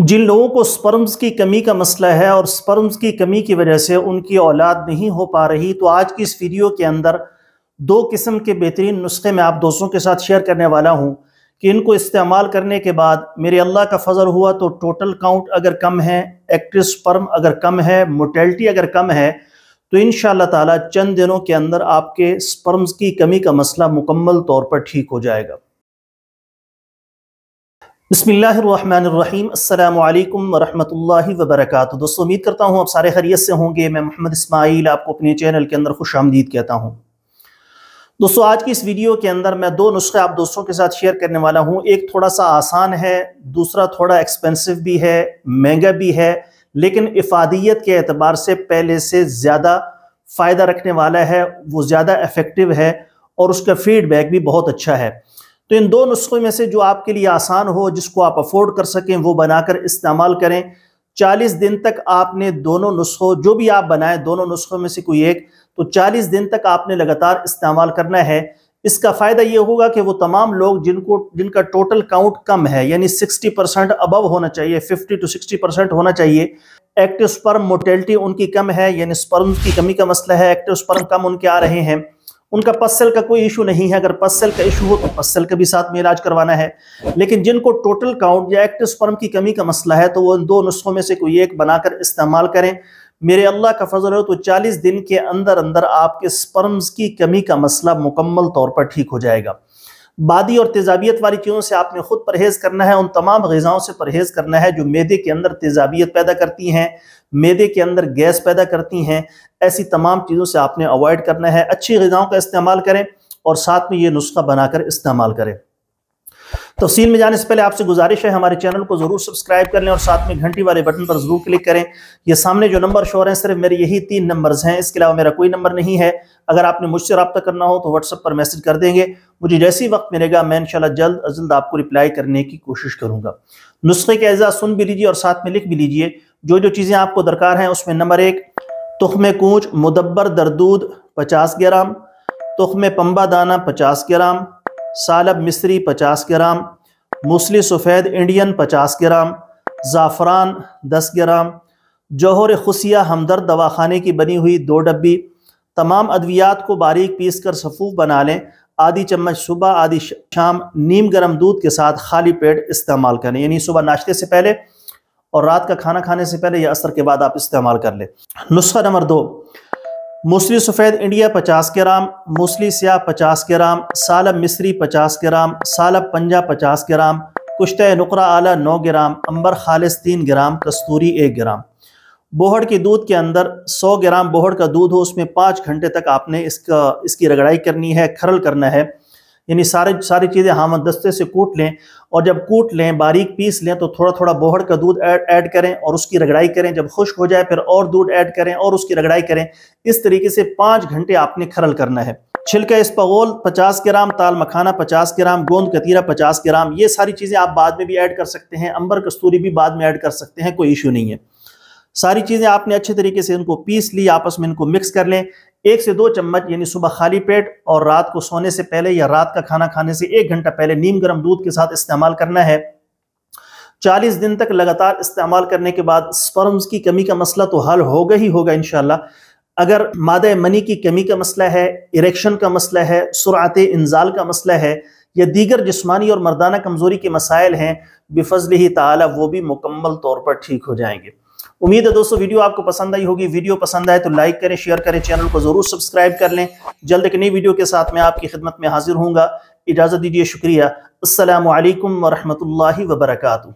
जिन लोगों को स्पर्म्स की कमी का मसला है और स्पर्म्स की कमी की वजह से उनकी औलाद नहीं हो पा रही तो आज की इस वीडियो के अंदर दो किस्म के बेहतरीन नुस्खे मैं आप दोस्तों के साथ शेयर करने वाला हूँ कि इनको इस्तेमाल करने के बाद मेरे अल्लाह का फजल हुआ तो टोटल काउंट अगर कम है एक्टिव स्पर्म अगर कम है मोटेलिटी अगर कम है तो इन ताला चंद दिनों के अंदर आपके स्पर्म्स की कमी का मसला मुकम्मल तौर पर ठीक हो जाएगा बसमीम् अल्लाम वरहमल वबरक दोस्तों उम्मीद करता हूँ आप सारे खरीत से होंगे मैं मोहम्मद इसमाइल आपको अपने चैनल के अंदर खुश आमदीद कहता हूँ दोस्तों आज की इस वीडियो के अंदर मैं दो नुस्खे आप दोस्तों के साथ शेयर करने वाला हूँ एक थोड़ा सा आसान है दूसरा थोड़ा एक्सपेंसिव भी है महंगा भी है लेकिन इफादियत के अतबार से पहले से ज़्यादा फ़ायदा रखने वाला है वो ज़्यादा इफ़ेक्टिव है और उसका फीडबैक भी बहुत अच्छा है तो इन दो नुस्खों में से जो आपके लिए आसान हो जिसको आप अफोर्ड कर सकें वो बनाकर इस्तेमाल करें चालीस दिन तक आपने दोनों नुस्खों जो भी आप बनाएं दोनों नुस्खों में से कोई एक तो चालीस दिन तक आपने लगातार इस्तेमाल करना है इसका फ़ायदा ये होगा कि वो तमाम लोग जिनको जिनका टोटल काउंट कम है यानी 60 परसेंट अबव होना चाहिए 50 टू 60 परसेंट होना चाहिए एक्टिव स्पर्म मोटेलिटी उनकी कम है यानी स्पर्म की कमी का मसला है एक्टिव स्पर्म कम उनके आ रहे हैं उनका पस्सल का कोई इशू नहीं है अगर पस्सल का इशू हो तो पस्सल का भी साथ में इलाज करवाना है लेकिन जिनको टोटल काउंट या एक्टिव स्पर्म की कमी का मसला है तो वो इन दो नुस्खों में से कोई एक बनाकर इस्तेमाल करें मेरे अल्लाह का फजल हो तो 40 दिन के अंदर अंदर आपके स्पर्म्स की कमी का मसला मुकम्मल तौर पर ठीक हो जाएगा बादी और तेजाबियत वाली चीज़ों से आपने ख़ुद परहेज़ करना है उन तमाम गज़ाओं से परहेज़ करना है जो मैदे के अंदर तेजाबियत पैदा करती हैं मैदे के अंदर गैस पैदा करती हैं ऐसी तमाम चीज़ों से आपने अवॉइड करना है अच्छी गज़ाओं का इस्तेमाल करें और साथ में ये नुस्खा बनाकर इस्तेमाल करें तफसील तो में जाने से पहले आपसे गुजारिश है हमारे चैनल को ज़रूर सब्सक्राइब कर लें और साथ में घंटी वाले बटन पर ज़रूर क्लिक करें ये सामने जो नंबर शोर है हैं सिर्फ मेरे यही तीन नंबर्स हैं इसके अलावा मेरा कोई नंबर नहीं है अगर आपने मुझसे रब्ता करना हो तो व्हाट्सअप पर मैसेज कर देंगे मुझे जैसे वक्त मिलेगा मैं इनशाला जल्द अज जल्द आपको रिप्लाई करने की कोशिश करूँगा नुस्खे के एजाज़ सुन भी लीजिए और साथ में लिख भी लीजिए जो जो चीज़ें आपको दरकार हैं उसमें नंबर एक तुखम कूच मुदब्बर दरदूद पचास ग्राम तुखम पम्बा दाना पचास ग्राम सालब मिस्री पचास ग्राम मूसली सफ़ेद इंडियन पचास ग्राम ज़ाफ़रान दस ग्राम जौहर खुशिया हमदर्द दवाखाने की बनी हुई दो डब्बी तमाम अद्वियात को बारीक पीस कर सफ़ूफ बना लें आधी चम्मच सुबह आधी शाम नीम गर्म दूध के साथ खाली पेट इस्तेमाल करें यानी सुबह नाश्ते से पहले और रात का खाना खाने से पहले या असर के बाद आप इस्तेमाल कर लें नुस्खा नंबर दो मूसली सफ़ेद इंडिया पचास ग्राम मूसली स्याह पचास ग्राम सालब मिस्री पचास ग्राम सालब पंजा पचास ग्राम कुश्त नुकरा आला नौ ग्राम अंबर खालिस तीन ग्राम कस्तूरी एक ग्राम बोहड़ के दूध के अंदर 100 ग्राम बोहड़ का दूध हो उसमें पाँच घंटे तक आपने इसका इसकी रगड़ाई करनी है खरल करना है यानी सारे सारी चीज़ें हम दस्ते से कूट लें और जब कूट लें बारीक पीस लें तो थोड़ा थोड़ा बोहड़ का दूध ऐड करें और उसकी रगड़ाई करें जब खुश्क हो जाए फिर और दूध ऐड करें और उसकी रगड़ाई करें इस तरीके से पाँच घंटे आपने खरल करना है छिलका इसपगोल 50 ग्राम ताल मखाना 50 ग्राम गोंद कतीरा 50 ग्राम ये सारी चीज़ें आप बाद में भी ऐड कर सकते हैं अंबर कस्तूरी भी बाद में ऐड कर सकते हैं कोई इशू नहीं है सारी चीज़ें आपने अच्छे तरीके से इनको पीस ली आपस में इनको मिक्स कर लें एक से दो चम्मच यानी सुबह खाली पेट और रात को सोने से पहले या रात का खाना खाने से एक घंटा पहले नीम गर्म दूध के साथ इस्तेमाल करना है चालीस दिन तक लगातार इस्तेमाल करने के बाद स्पर्म्स की कमी का मसला तो हल होगा ही होगा इनशाला अगर मादा मनी की कमी का मसला है इरेक्शन का मसला है सुरात इंजाल का मसला है या दीगर जिसमानी और मर्दाना कमज़ोरी के मसाइल हैं बेफजल ही ताला वो भी मुकम्मल तौर पर ठीक हो जाएंगे उम्मीद है दोस्तों वीडियो आपको पसंद आई होगी वीडियो पसंद आए तो लाइक करें शेयर करें चैनल को जरूर सब्सक्राइब कर लें जल्द एक नई वीडियो के साथ मैं आपकी खिदमत में हाजिर हूँ इजाज़त दीजिए शुक्रिया असलकम वरहमल वबरकू